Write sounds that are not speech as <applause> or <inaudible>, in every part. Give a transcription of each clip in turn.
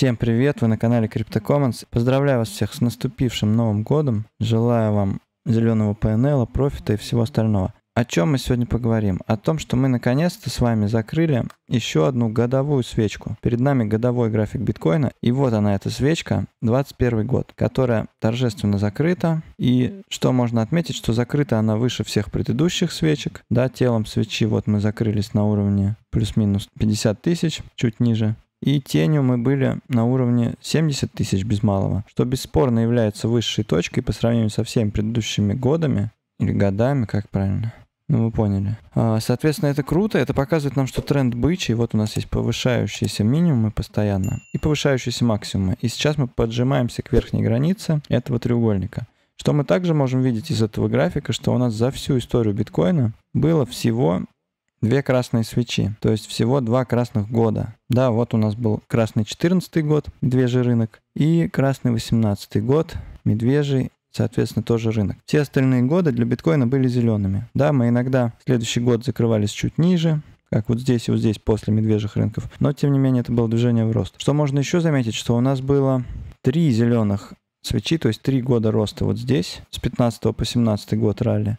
Всем привет, вы на канале CryptoCommons. Поздравляю вас всех с наступившим Новым Годом. Желаю вам зеленого PNL, профита и всего остального. О чем мы сегодня поговорим? О том, что мы наконец-то с вами закрыли еще одну годовую свечку. Перед нами годовой график биткоина, и вот она эта свечка, 21 год, которая торжественно закрыта. И что можно отметить, что закрыта она выше всех предыдущих свечек. Да, телом свечи вот мы закрылись на уровне плюс-минус 50 тысяч, чуть ниже и тенью мы были на уровне 70 тысяч без малого, что бесспорно является высшей точкой по сравнению со всеми предыдущими годами или годами, как правильно. Ну, вы поняли. А, соответственно, это круто, это показывает нам, что тренд бычий, вот у нас есть повышающиеся минимумы постоянно и повышающиеся максимумы. И сейчас мы поджимаемся к верхней границе этого треугольника. Что мы также можем видеть из этого графика, что у нас за всю историю биткоина было всего две красные свечи, то есть всего два красных года. Да, вот у нас был красный 14 год, медвежий рынок, и красный 18 год, медвежий соответственно, тоже рынок. Все остальные годы для биткоина были зелеными. Да, мы иногда следующий год закрывались чуть ниже, как вот здесь и вот здесь после медвежьих рынков. Но, тем не менее, это было движение в рост. Что можно еще заметить, что у нас было три зеленых свечи, то есть три года роста вот здесь, с 15 по 17 год ралли.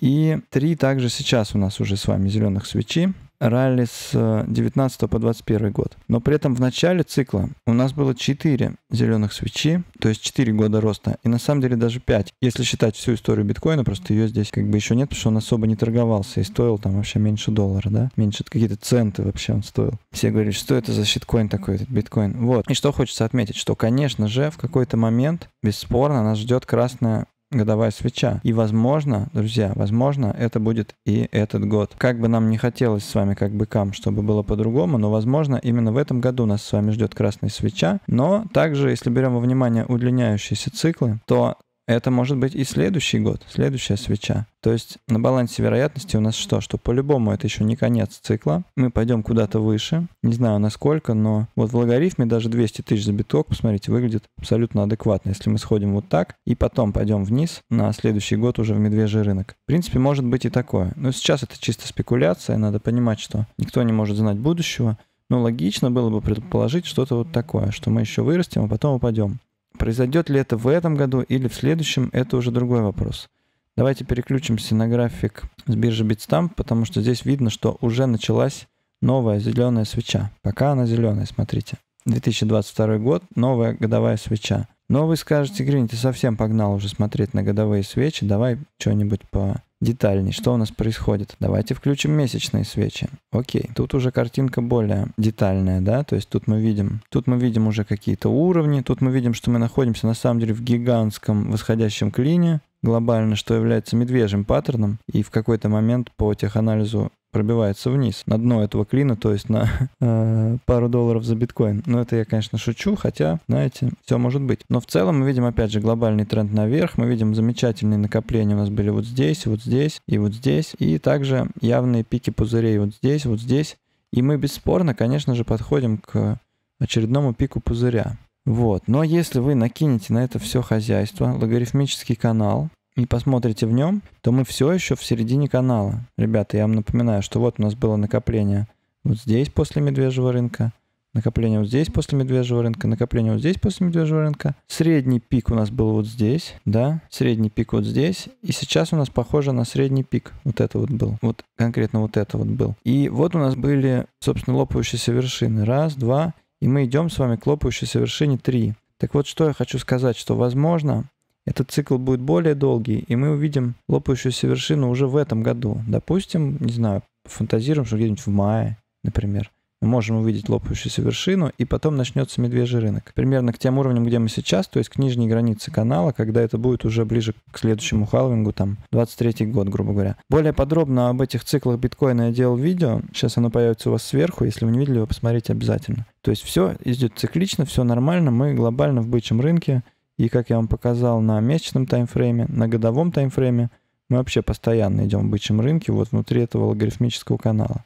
И три также сейчас у нас уже с вами зеленых свечи ралли с 19 э, по 21 год. Но при этом в начале цикла у нас было 4 зеленых свечи, то есть 4 года роста, и на самом деле даже 5. Если считать всю историю биткоина, просто ее здесь как бы еще нет, потому что он особо не торговался и стоил там вообще меньше доллара, да? Меньше какие-то центы вообще он стоил. Все говорили, что это за щиткоин такой, этот биткоин. Вот. И что хочется отметить, что, конечно же, в какой-то момент, бесспорно, нас ждет красная годовая свеча. И, возможно, друзья, возможно, это будет и этот год. Как бы нам не хотелось с вами, как быкам, чтобы было по-другому, но, возможно, именно в этом году нас с вами ждет красная свеча. Но также, если берем во внимание удлиняющиеся циклы, то это может быть и следующий год, следующая свеча. То есть на балансе вероятности у нас что? Что по-любому это еще не конец цикла. Мы пойдем куда-то выше. Не знаю насколько, но вот в логарифме даже 200 тысяч за биток, посмотрите, выглядит абсолютно адекватно. Если мы сходим вот так и потом пойдем вниз на следующий год уже в медвежий рынок. В принципе, может быть и такое. Но сейчас это чисто спекуляция. Надо понимать, что никто не может знать будущего. Но логично было бы предположить что-то вот такое, что мы еще вырастем, а потом упадем. Произойдет ли это в этом году или в следующем, это уже другой вопрос. Давайте переключимся на график с биржи Bitstamp, потому что здесь видно, что уже началась новая зеленая свеча. Пока она зеленая, смотрите. 2022 год, новая годовая свеча. Но ну, вы скажете, Грин, ты совсем погнал уже смотреть на годовые свечи, давай что-нибудь по детальней, что у нас происходит. Давайте включим месячные свечи. Окей, тут уже картинка более детальная, да, то есть тут мы видим, тут мы видим уже какие-то уровни, тут мы видим, что мы находимся на самом деле в гигантском восходящем клине, глобально, что является медвежьим паттерном, и в какой-то момент по теханализу пробивается вниз, на дно этого клина, то есть на <laughs> э, пару долларов за биткоин. Но это я, конечно, шучу, хотя, знаете, все может быть. Но в целом мы видим, опять же, глобальный тренд наверх, мы видим замечательные накопления у нас были вот здесь, вот здесь и вот здесь, и также явные пики пузырей вот здесь, вот здесь. И мы бесспорно, конечно же, подходим к очередному пику пузыря. Вот. Но если вы накинете на это все хозяйство, логарифмический канал, и посмотрите в нем, то мы все еще в середине канала. Ребята, я вам напоминаю, что вот у нас было накопление вот здесь после медвежьего рынка, накопление вот здесь после медвежьего рынка, накопление вот здесь после медвежьего рынка. Средний пик у нас был вот здесь, да, средний пик вот здесь, и сейчас у нас похоже на средний пик. Вот это вот был, вот конкретно вот это вот был. И вот у нас были, собственно, лопающиеся вершины. Раз, два, и мы идем с вами к лопающейся вершине 3. Так вот, что я хочу сказать, что, возможно, этот цикл будет более долгий, и мы увидим лопающуюся вершину уже в этом году. Допустим, не знаю, фантазируем, что где-нибудь в мае, например мы можем увидеть лопающуюся вершину, и потом начнется медвежий рынок. Примерно к тем уровням, где мы сейчас, то есть к нижней границе канала, когда это будет уже ближе к следующему халвингу, там, 23-й год, грубо говоря. Более подробно об этих циклах биткоина я делал видео. Сейчас оно появится у вас сверху. Если вы не видели его, посмотрите обязательно. То есть все идет циклично, все нормально. Мы глобально в бычьем рынке. И как я вам показал на месячном таймфрейме, на годовом таймфрейме, мы вообще постоянно идем в бычьем рынке вот внутри этого логарифмического канала.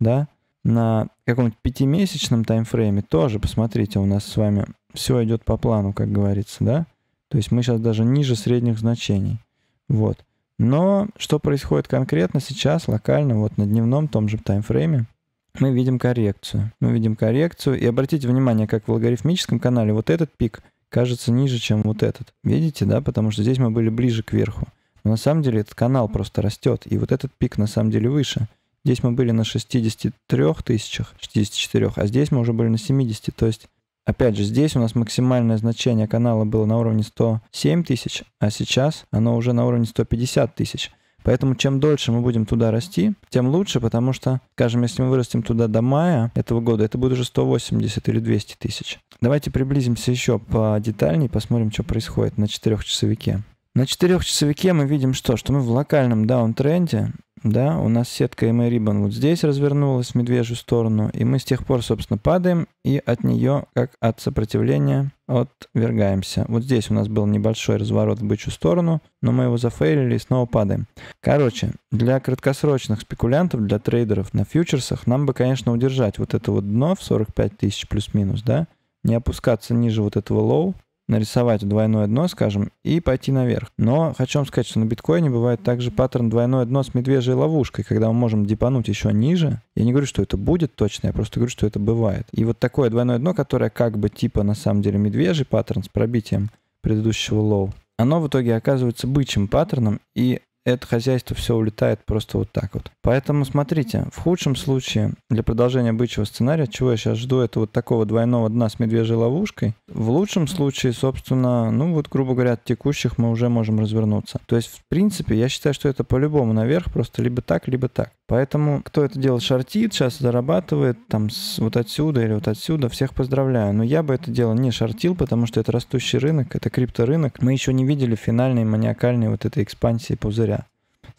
Да? на каком-нибудь пятимесячном таймфрейме тоже, посмотрите, у нас с вами все идет по плану, как говорится, да? То есть мы сейчас даже ниже средних значений. Вот. Но что происходит конкретно сейчас, локально, вот на дневном том же таймфрейме, мы видим коррекцию. Мы видим коррекцию. И обратите внимание, как в логарифмическом канале вот этот пик кажется ниже, чем вот этот. Видите, да? Потому что здесь мы были ближе к верху. Но на самом деле этот канал просто растет. И вот этот пик на самом деле выше. Здесь мы были на 63 тысячах, 64, а здесь мы уже были на 70. То есть, опять же, здесь у нас максимальное значение канала было на уровне 107 тысяч, а сейчас оно уже на уровне 150 тысяч. Поэтому чем дольше мы будем туда расти, тем лучше, потому что, скажем, если мы вырастем туда до мая этого года, это будет уже 180 или 200 тысяч. Давайте приблизимся еще по детальней, посмотрим, что происходит на четырехчасовике. На четырехчасовике мы видим что? Что мы в локальном даунтренде, да, у нас сетка Эмэ Рибан вот здесь развернулась в медвежью сторону, и мы с тех пор, собственно, падаем и от нее, как от сопротивления, отвергаемся. Вот здесь у нас был небольшой разворот в бычью сторону, но мы его зафейлили и снова падаем. Короче, для краткосрочных спекулянтов, для трейдеров на фьючерсах, нам бы, конечно, удержать вот это вот дно в 45 тысяч плюс-минус, да, не опускаться ниже вот этого лоу, нарисовать двойное дно, скажем, и пойти наверх. Но хочу вам сказать, что на биткоине бывает также паттерн двойное дно с медвежьей ловушкой, когда мы можем дипануть еще ниже. Я не говорю, что это будет точно, я просто говорю, что это бывает. И вот такое двойное дно, которое как бы типа на самом деле медвежий паттерн с пробитием предыдущего лоу, оно в итоге оказывается бычьим паттерном, и это хозяйство все улетает просто вот так вот. Поэтому смотрите, в худшем случае для продолжения бычьего сценария, чего я сейчас жду, это вот такого двойного дна с медвежьей ловушкой. В лучшем случае, собственно, ну вот, грубо говоря, от текущих мы уже можем развернуться. То есть, в принципе, я считаю, что это по-любому наверх, просто либо так, либо так. Поэтому, кто это делает, шортит, сейчас зарабатывает там с, вот отсюда или вот отсюда, всех поздравляю. Но я бы это дело не шортил, потому что это растущий рынок, это крипторынок. Мы еще не видели финальной маниакальной вот этой экспансии пузыря.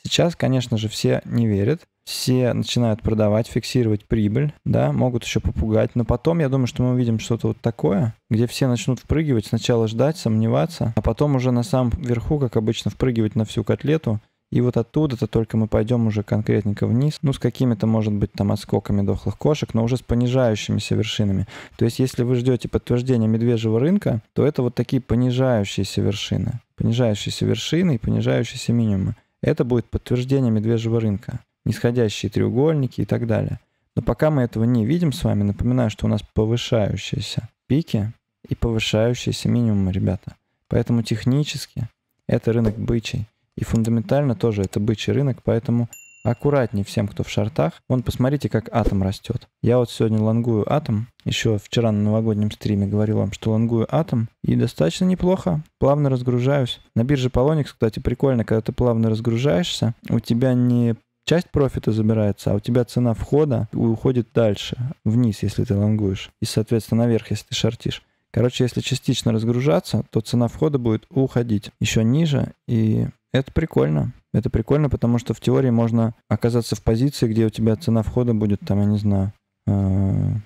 Сейчас, конечно же, все не верят. Все начинают продавать, фиксировать прибыль, да, могут еще попугать. Но потом, я думаю, что мы увидим что-то вот такое, где все начнут впрыгивать, сначала ждать, сомневаться, а потом уже на самом верху, как обычно, впрыгивать на всю котлету, и вот оттуда-то только мы пойдем уже конкретненько вниз, ну, с какими-то, может быть, там отскоками дохлых кошек, но уже с понижающимися вершинами. То есть, если вы ждете подтверждения медвежьего рынка, то это вот такие понижающиеся вершины. Понижающиеся вершины и понижающиеся минимумы. Это будет подтверждение медвежьего рынка, нисходящие треугольники и так далее. Но пока мы этого не видим с вами, напоминаю, что у нас повышающиеся пики и повышающиеся минимумы, ребята. Поэтому технически это рынок бычий. И фундаментально тоже это бычий рынок, поэтому Аккуратнее всем, кто в шартах. Вон, посмотрите, как атом растет. Я вот сегодня лонгую атом. Еще вчера на новогоднем стриме говорил вам, что лонгую атом. И достаточно неплохо. Плавно разгружаюсь. На бирже Polonix, кстати, прикольно, когда ты плавно разгружаешься, у тебя не часть профита забирается, а у тебя цена входа уходит дальше, вниз, если ты лонгуешь, и, соответственно, наверх, если ты шортишь. Короче, если частично разгружаться, то цена входа будет уходить еще ниже, и это прикольно. Это прикольно, потому что в теории можно оказаться в позиции, где у тебя цена входа будет, там, я не знаю,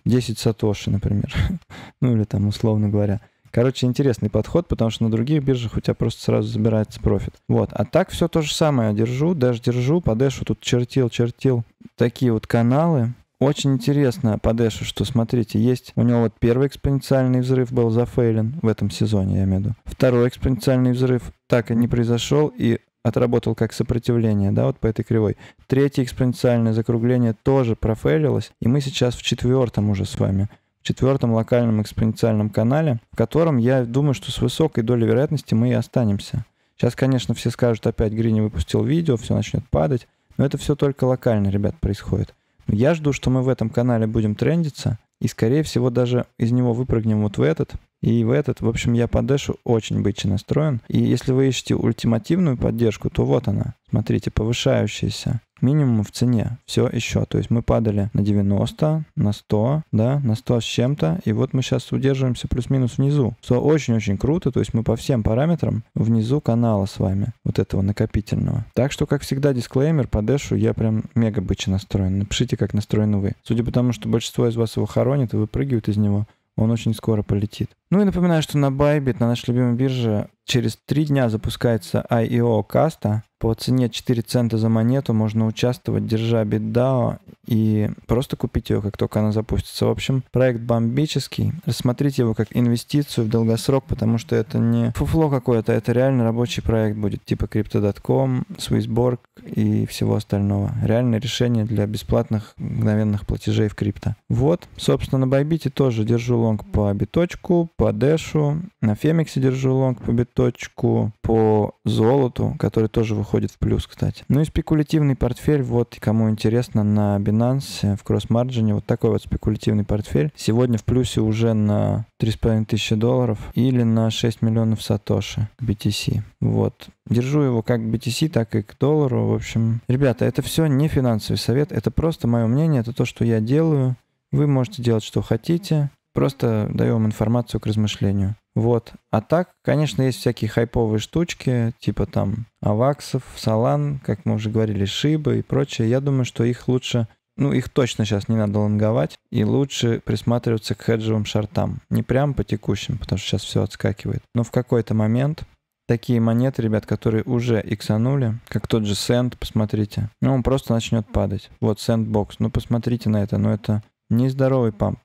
10 э, сатоши, например. <laughs> ну или там, условно говоря. Короче, интересный подход, потому что на других биржах у тебя просто сразу забирается профит. Вот. А так все то же самое. Держу, даже держу, по дэшу тут чертил, чертил. Такие вот каналы. Очень интересно по Дэшу, что, смотрите, есть... У него вот первый экспоненциальный взрыв был зафейлен в этом сезоне, я имею в виду. Второй экспоненциальный взрыв так и не произошел, и отработал как сопротивление, да, вот по этой кривой. Третье экспоненциальное закругление тоже профейлилось, и мы сейчас в четвертом уже с вами четвертом локальном экспоненциальном канале, в котором я думаю, что с высокой долей вероятности мы и останемся. Сейчас, конечно, все скажут опять, Грини выпустил видео, все начнет падать, но это все только локально, ребят, происходит. Я жду, что мы в этом канале будем трендиться, и, скорее всего, даже из него выпрыгнем вот в этот, и в этот, в общем, я по Дэшу очень бычий настроен. И если вы ищете ультимативную поддержку, то вот она. Смотрите, повышающаяся минимум в цене. Все еще. То есть мы падали на 90, на 100, да, на 100 с чем-то. И вот мы сейчас удерживаемся плюс-минус внизу. Все очень-очень круто. То есть мы по всем параметрам внизу канала с вами. Вот этого накопительного. Так что, как всегда, дисклеймер по дэшу я прям мега бычий настроен. Напишите, как настроены вы. Судя по тому, что большинство из вас его хоронит и выпрыгивают из него, он очень скоро полетит. Ну и напоминаю, что на Bybit, на нашей любимой бирже, через три дня запускается IEO каста. По цене 4 цента за монету можно участвовать, держа BitDAO и просто купить ее, как только она запустится. В общем, проект бомбический. Рассмотрите его как инвестицию в долгосрок, потому что это не фуфло какое-то, это реально рабочий проект будет, типа Crypto.com, Swissborg и всего остального. Реальное решение для бесплатных мгновенных платежей в крипто. Вот, собственно, на Bybit тоже держу лонг по биточку, по дэшу, на Фемиксе держу лонг по биточку, точку по золоту, который тоже выходит в плюс, кстати. Ну и спекулятивный портфель, вот кому интересно, на Binance э, в кросс-марджине вот такой вот спекулятивный портфель. Сегодня в плюсе уже на 3,5 тысячи долларов или на 6 миллионов сатоши BTC. Вот. Держу его как BTC, так и к доллару. В общем, ребята, это все не финансовый совет, это просто мое мнение, это то, что я делаю. Вы можете делать, что хотите. Просто даю вам информацию к размышлению. Вот. А так, конечно, есть всякие хайповые штучки, типа там Аваксов, Салан, как мы уже говорили, шибы и прочее. Я думаю, что их лучше ну, их точно сейчас не надо лонговать, и лучше присматриваться к хеджевым шартам. Не прям по текущим, потому что сейчас все отскакивает. Но в какой-то момент такие монеты, ребят, которые уже иксанули, как тот же Сент, посмотрите, ну, он просто начнет падать. Вот Сэндбокс, ну, посмотрите на это, но ну, это нездоровый памп.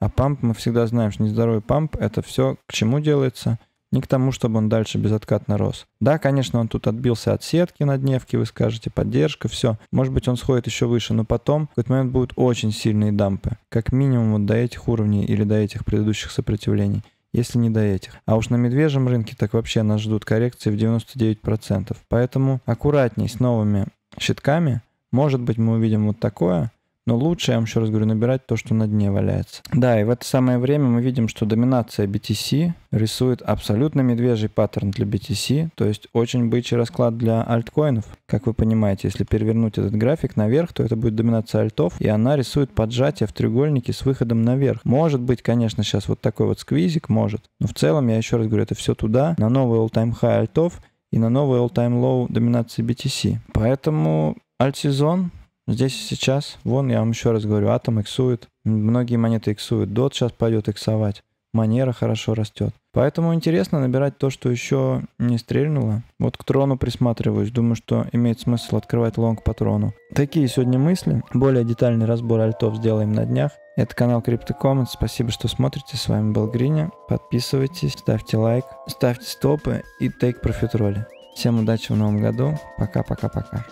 А памп мы всегда знаем, что нездоровый памп — это все к чему делается? Не к тому, чтобы он дальше безоткатно рос. Да, конечно, он тут отбился от сетки на дневке, вы скажете, поддержка, все. Может быть, он сходит еще выше, но потом в этот момент будут очень сильные дампы. Как минимум вот до этих уровней или до этих предыдущих сопротивлений если не до этих. А уж на медвежьем рынке так вообще нас ждут коррекции в 99%. Поэтому аккуратней с новыми щитками. Может быть, мы увидим вот такое, но лучше, я вам еще раз говорю, набирать то, что на дне валяется. Да, и в это самое время мы видим, что доминация BTC рисует абсолютно медвежий паттерн для BTC, то есть очень бычий расклад для альткоинов. Как вы понимаете, если перевернуть этот график наверх, то это будет доминация альтов, и она рисует поджатие в треугольнике с выходом наверх. Может быть, конечно, сейчас вот такой вот сквизик, может, но в целом, я еще раз говорю, это все туда, на новый all-time high альтов и на новый all-time low доминации BTC. Поэтому Альт-сезон Здесь и сейчас, вон, я вам еще раз говорю, атом иксует, многие монеты иксуют, дот сейчас пойдет иксовать, манера хорошо растет. Поэтому интересно набирать то, что еще не стрельнуло. Вот к трону присматриваюсь, думаю, что имеет смысл открывать лонг по трону. Такие сегодня мысли, более детальный разбор альтов сделаем на днях. Это канал CryptoCommons, спасибо, что смотрите, с вами был Гриня, подписывайтесь, ставьте лайк, ставьте стопы и тейк профит роли. Всем удачи в новом году, пока-пока-пока.